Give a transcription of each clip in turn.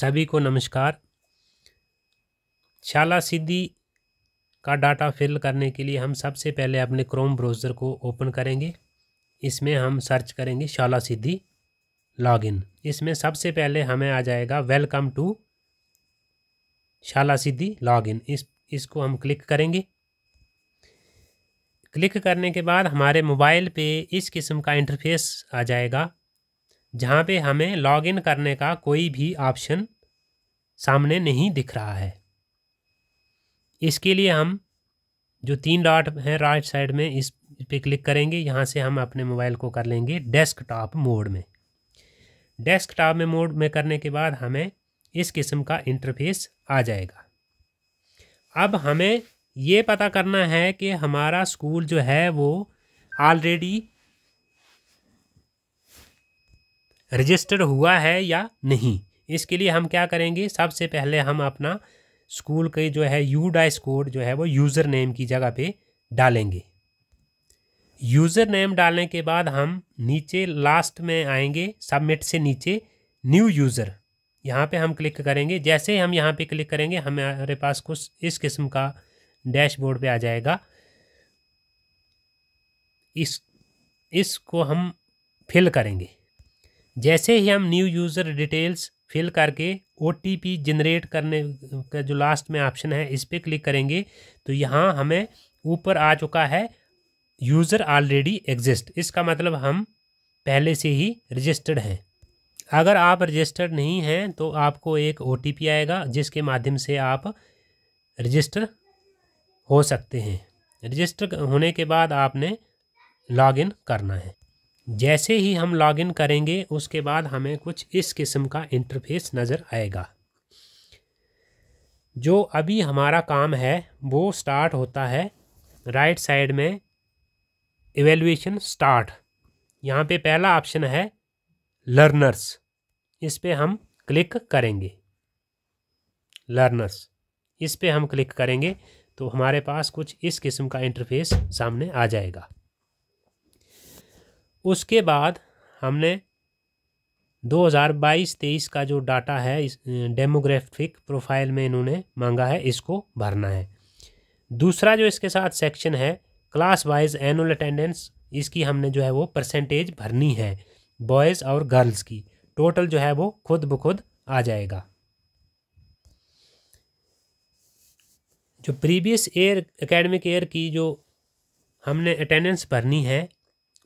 सभी को नमस्कार शाला सिद्धि का डाटा फिल करने के लिए हम सबसे पहले अपने क्रोम ब्राउज़र को ओपन करेंगे इसमें हम सर्च करेंगे शाला सिद्धि लॉगिन इसमें सबसे पहले हमें आ जाएगा वेलकम टू शाला सिद्धि लॉगिन इस इसको हम क्लिक करेंगे क्लिक करने के बाद हमारे मोबाइल पे इस किस्म का इंटरफेस आ जाएगा जहाँ पे हमें लॉग इन करने का कोई भी ऑप्शन सामने नहीं दिख रहा है इसके लिए हम जो तीन डॉट हैं राइट साइड में इस पे क्लिक करेंगे यहाँ से हम अपने मोबाइल को कर लेंगे डेस्कटॉप मोड में डेस्कटॉप में मोड में करने के बाद हमें इस किस्म का इंटरफेस आ जाएगा अब हमें ये पता करना है कि हमारा स्कूल जो है वो ऑलरेडी रजिस्टर हुआ है या नहीं इसके लिए हम क्या करेंगे सबसे पहले हम अपना स्कूल के जो है यू डाइस कोड जो है वो यूज़र नेम की जगह पे डालेंगे यूज़र नेम डालने के बाद हम नीचे लास्ट में आएंगे सबमिट से नीचे न्यू यूज़र यहाँ पे हम क्लिक करेंगे जैसे ही हम यहाँ पे क्लिक करेंगे हमारे पास कुछ इस किस्म का डैशबोर्ड पे आ जाएगा इस इसको हम फिल करेंगे जैसे ही हम न्यू यूज़र डिटेल्स फिल करके ओ जनरेट करने का जो लास्ट में ऑप्शन है इस पर क्लिक करेंगे तो यहाँ हमें ऊपर आ चुका है यूज़र ऑलरेडी एग्जिस्ट इसका मतलब हम पहले से ही रजिस्टर्ड हैं अगर आप रजिस्टर्ड नहीं हैं तो आपको एक ओ आएगा जिसके माध्यम से आप रजिस्टर हो सकते हैं रजिस्टर होने के बाद आपने लॉगिन करना है जैसे ही हम लॉगिन करेंगे उसके बाद हमें कुछ इस किस्म का इंटरफेस नज़र आएगा जो अभी हमारा काम है वो स्टार्ट होता है राइट साइड में एवेल्यूएशन स्टार्ट यहाँ पे पहला ऑप्शन है लर्नर्स इस पर हम क्लिक करेंगे लर्नर्स इस पर हम क्लिक करेंगे तो हमारे पास कुछ इस किस्म का इंटरफेस सामने आ जाएगा उसके बाद हमने 2022-23 का जो डाटा है इस डेमोग्राफिक प्रोफाइल में इन्होंने मांगा है इसको भरना है दूसरा जो इसके साथ सेक्शन है क्लास वाइज एनुअल अटेंडेंस इसकी हमने जो है वो परसेंटेज भरनी है बॉयज़ और गर्ल्स की टोटल जो है वो खुद ब खुद आ जाएगा जो प्रीवियस ईयर एकेडमिक ईयर की जो हमने अटेंडेंस भरनी है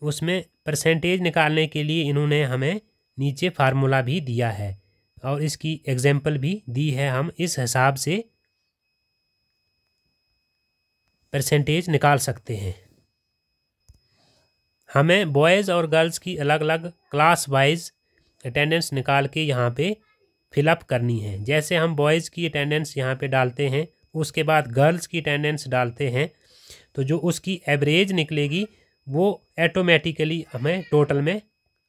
उसमें परसेंटेज निकालने के लिए इन्होंने हमें नीचे फार्मूला भी दिया है और इसकी एग्जाम्पल भी दी है हम इस हिसाब से परसेंटेज निकाल सकते हैं हमें बॉयज़ और गर्ल्स की अलग अलग क्लास वाइज अटेंडेंस निकाल के यहाँ पे फिलअप करनी है जैसे हम बॉयज़ की अटेंडेंस यहाँ पे डालते हैं उसके बाद गर्ल्स की अटेंडेंस डालते हैं तो जो उसकी एवरेज निकलेगी वो ऐटोमेटिकली हमें टोटल में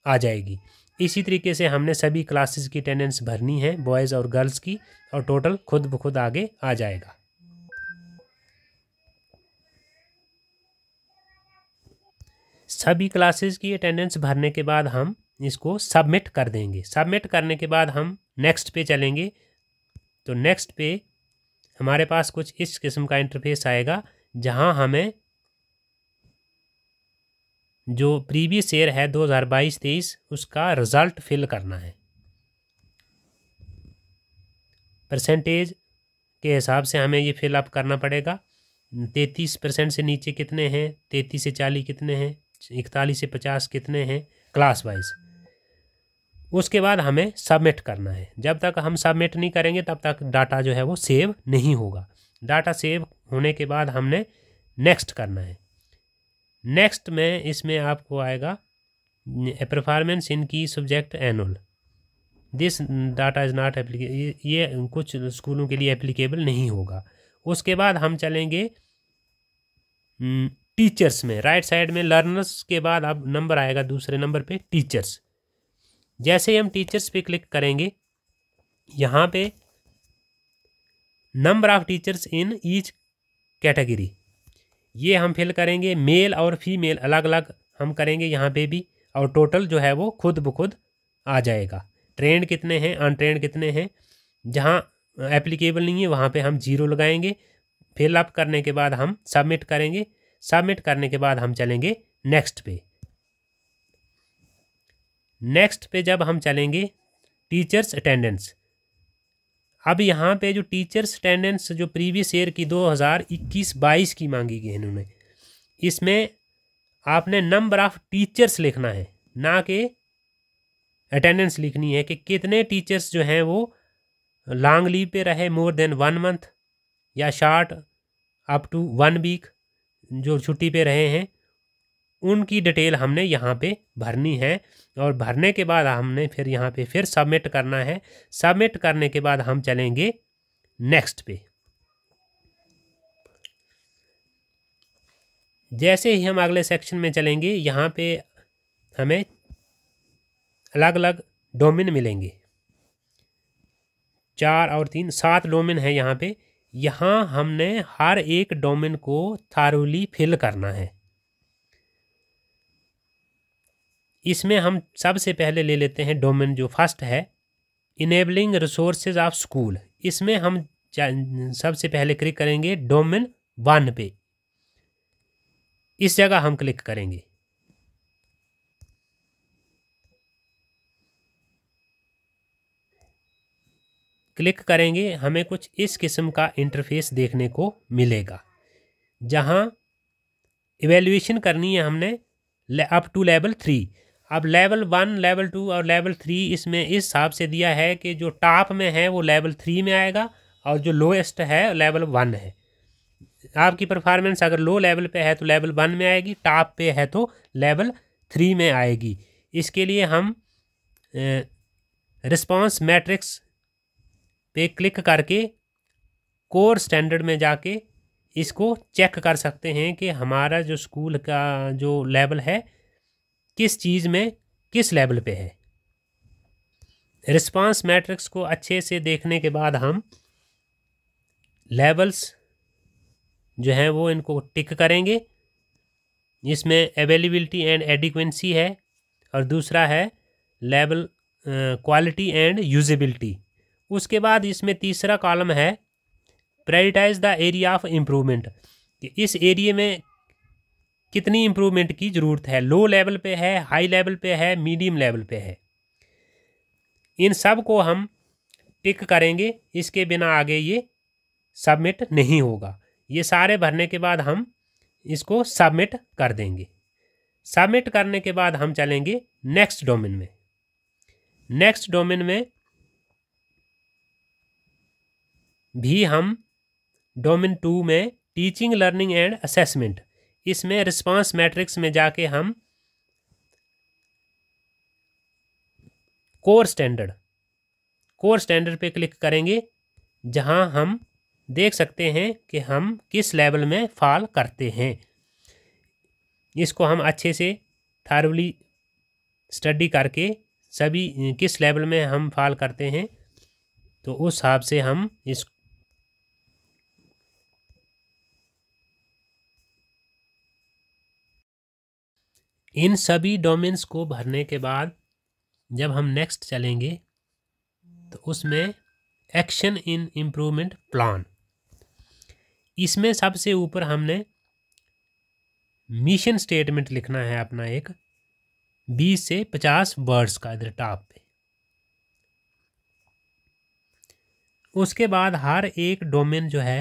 आ जाएगी इसी तरीके से हमने सभी क्लासेस की अटेंडेंस भरनी है बॉयज़ और गर्ल्स की और टोटल खुद ब खुद आगे आ जाएगा सभी क्लासेस की अटेंडेंस भरने के बाद हम इसको सबमिट कर देंगे सबमिट करने के बाद हम नेक्स्ट पे चलेंगे तो नेक्स्ट पे हमारे पास कुछ इस किस्म का इंटरफेस आएगा जहां हमें जो प्रीवियस ईयर है 2022-23 उसका रिज़ल्ट फिल करना है परसेंटेज के हिसाब से हमें ये फिल अप करना पड़ेगा तैतीस परसेंट से नीचे कितने हैं तैतीस से चालीस कितने हैं इकतालीस से पचास कितने हैं क्लास वाइज उसके बाद हमें सबमिट करना है जब तक हम सबमिट नहीं करेंगे तब तक डाटा जो है वो सेव नहीं होगा डाटा सेव होने के बाद हमने नेक्स्ट करना है नेक्स्ट में इसमें आपको आएगा परफॉर्मेंस इन की subject annual this data is not applicable ये कुछ स्कूलों के लिए एप्लीकेबल नहीं होगा उसके बाद हम चलेंगे टीचर्स हम्म, में राइट साइड में लर्नर्स के बाद अब नंबर आएगा दूसरे नंबर पे टीचर्स जैसे ही हम टीचर्स पे क्लिक करेंगे यहाँ पे number of teachers in each category ये हम फिल करेंगे मेल और फीमेल अलग अलग हम करेंगे यहाँ पे भी और टोटल जो है वो खुद ब खुद आ जाएगा ट्रेंड कितने हैं अनट्रेंड कितने हैं जहाँ एप्लीकेबल नहीं है वहाँ पे हम जीरो लगाएंगे फिल अप करने के बाद हम सबमिट करेंगे सबमिट करने के बाद हम चलेंगे नेक्स्ट पे नेक्स्ट पे जब हम चलेंगे टीचर्स अटेंडेंस अब यहाँ पे जो टीचर्स अटेंडेंस जो प्रीवियस ईयर की 2021-22 की मांगी गई इन्होंने इसमें आपने नंबर ऑफ़ टीचर्स लिखना है ना कि अटेंडेंस लिखनी है कि कितने टीचर्स जो हैं वो लॉन्ग लीव पे रहे मोर देन वन मंथ या short up to one week जो छुट्टी पे रहे हैं उनकी डिटेल हमने यहाँ पे भरनी है और भरने के बाद हमने फिर यहाँ पे फिर सबमिट करना है सबमिट करने के बाद हम चलेंगे नेक्स्ट पे जैसे ही हम अगले सेक्शन में चलेंगे यहाँ पे हमें अलग अलग डोमिन मिलेंगे चार और तीन सात डोमिन है यहाँ पे यहाँ हमने हर एक डोमिन को थारूली फिल करना है इसमें हम सबसे पहले ले लेते हैं डोमेन जो फर्स्ट है इनेबलिंग रिसोर्सेज ऑफ स्कूल इसमें हम सबसे पहले क्लिक करेंगे डोमेन वन पे इस जगह हम क्लिक करेंगे क्लिक करेंगे हमें कुछ इस किस्म का इंटरफेस देखने को मिलेगा जहाँ इवेल्यूएशन करनी है हमने अप टू लेवल थ्री अब लेवल वन लेवल टू और लेवल थ्री इसमें इस हिसाब से दिया है कि जो टॉप में है वो लेवल थ्री में आएगा और जो लोएस्ट है लेवल वन है आपकी परफॉर्मेंस अगर लो लेवल पे है तो लेवल वन में आएगी टॉप पे है तो लेवल थ्री में आएगी इसके लिए हम रिस्पॉन्स मैट्रिक्स पे क्लिक करके कोर स्टैंडर्ड में जाके इसको चेक कर सकते हैं कि हमारा जो स्कूल का जो लेवल है किस चीज़ में किस लेवल पे है रिस्पांस मैट्रिक्स को अच्छे से देखने के बाद हम लेवल्स जो हैं वो इनको टिक करेंगे इसमें अवेलेबिलिटी एंड एडिक्वेंसी है और दूसरा है लेवल क्वालिटी एंड यूजेबिलिटी उसके बाद इसमें तीसरा कॉलम है prioritise the area of improvement इस एरिए में कितनी इम्प्रूवमेंट की ज़रूरत है लो लेवल पे है हाई लेवल पे है मीडियम लेवल पे है इन सब को हम टिक करेंगे इसके बिना आगे ये सबमिट नहीं होगा ये सारे भरने के बाद हम इसको सबमिट कर देंगे सबमिट करने के बाद हम चलेंगे नेक्स्ट डोमेन में नेक्स्ट डोमेन में भी हम डोमेन टू में टीचिंग लर्निंग एंड असेसमेंट इसमें रिस्पांस मैट्रिक्स में जाके हम कोर स्टैंडर्ड कोर स्टैंडर्ड पे क्लिक करेंगे जहां हम देख सकते हैं कि हम किस लेवल में फॉल करते हैं इसको हम अच्छे से थारवली स्टडी करके सभी किस लेवल में हम फॉल करते हैं तो उस हिसाब से हम इस इन सभी डोमेन्स को भरने के बाद जब हम नेक्स्ट चलेंगे तो उसमें एक्शन इन इम्प्रूवमेंट प्लान इसमें सबसे ऊपर हमने मिशन स्टेटमेंट लिखना है अपना एक बीस से पचास वर्ड्स का इधर टॉप पे उसके बाद हर एक डोमेन जो है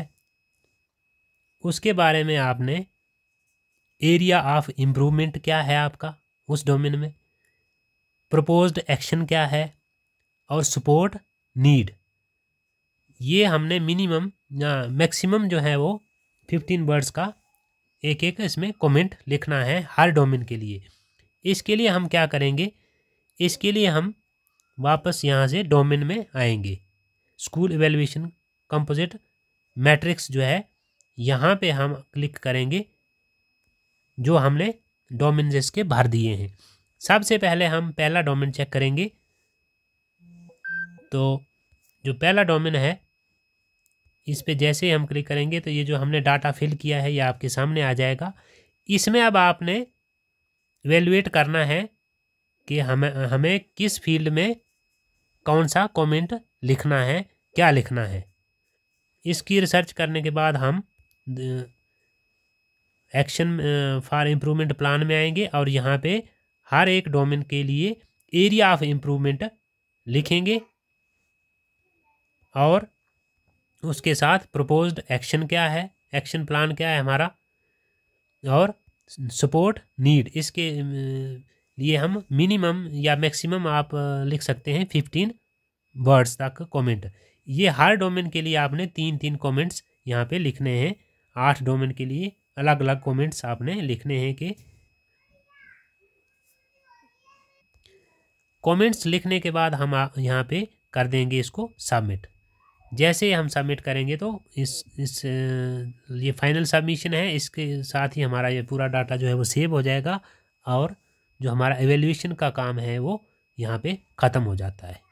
उसके बारे में आपने एरिया ऑफ इम्प्रूवमेंट क्या है आपका उस डोमेन में प्रपोज्ड एक्शन क्या है और सपोर्ट नीड ये हमने मिनिमम मैक्सिमम जो है वो फिफ्टीन वर्ड्स का एक एक इसमें कमेंट लिखना है हर डोमेन के लिए इसके लिए हम क्या करेंगे इसके लिए हम वापस यहाँ से डोमेन में आएंगे स्कूल एवेल्युएशन कंपोजिट मैट्रिक्स जो है यहाँ पे हम क्लिक करेंगे जो हमने डोमिन के भर दिए हैं सबसे पहले हम पहला डोमिन चेक करेंगे तो जो पहला डोमिन है इस पे जैसे ही हम क्लिक करेंगे तो ये जो हमने डाटा फिल किया है ये आपके सामने आ जाएगा इसमें अब आपने वेलुएट करना है कि हमें हमें किस फील्ड में कौन सा कमेंट लिखना है क्या लिखना है इसकी रिसर्च करने के बाद हम एक्शन फॉर इम्प्रूवमेंट प्लान में आएंगे और यहाँ पे हर एक डोमेन के लिए एरिया ऑफ इम्प्रूवमेंट लिखेंगे और उसके साथ प्रपोज्ड एक्शन क्या है एक्शन प्लान क्या है हमारा और सपोर्ट नीड इसके लिए हम मिनिमम या मैक्सिमम आप लिख सकते हैं फिफ्टीन वर्ड्स तक कमेंट ये हर डोमेन के लिए आपने तीन तीन कमेंट्स यहाँ पे लिखने हैं आठ डोमेन के लिए अलग अलग कमेंट्स आपने लिखने हैं कि कमेंट्स लिखने के बाद हम यहाँ पे कर देंगे इसको सबमिट जैसे हम सबमिट करेंगे तो इस इस ये फाइनल सबमिशन है इसके साथ ही हमारा ये पूरा डाटा जो है वो सेव हो जाएगा और जो हमारा एवेल्यूशन का काम है वो यहाँ पे ख़त्म हो जाता है